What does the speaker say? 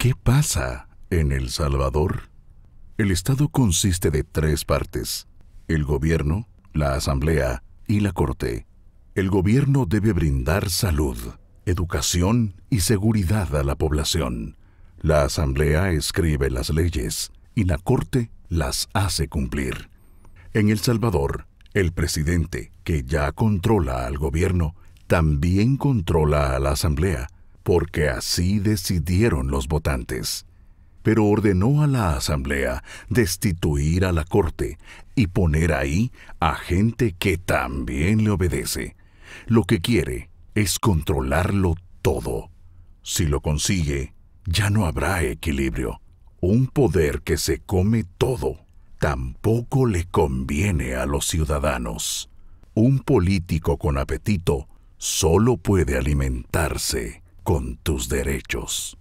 ¿Qué pasa en El Salvador? El Estado consiste de tres partes, el gobierno, la asamblea y la corte. El gobierno debe brindar salud, educación y seguridad a la población. La asamblea escribe las leyes y la corte las hace cumplir. En El Salvador, el presidente, que ya controla al gobierno, también controla a la asamblea porque así decidieron los votantes. Pero ordenó a la Asamblea destituir a la Corte y poner ahí a gente que también le obedece. Lo que quiere es controlarlo todo. Si lo consigue, ya no habrá equilibrio. Un poder que se come todo tampoco le conviene a los ciudadanos. Un político con apetito solo puede alimentarse con tus derechos.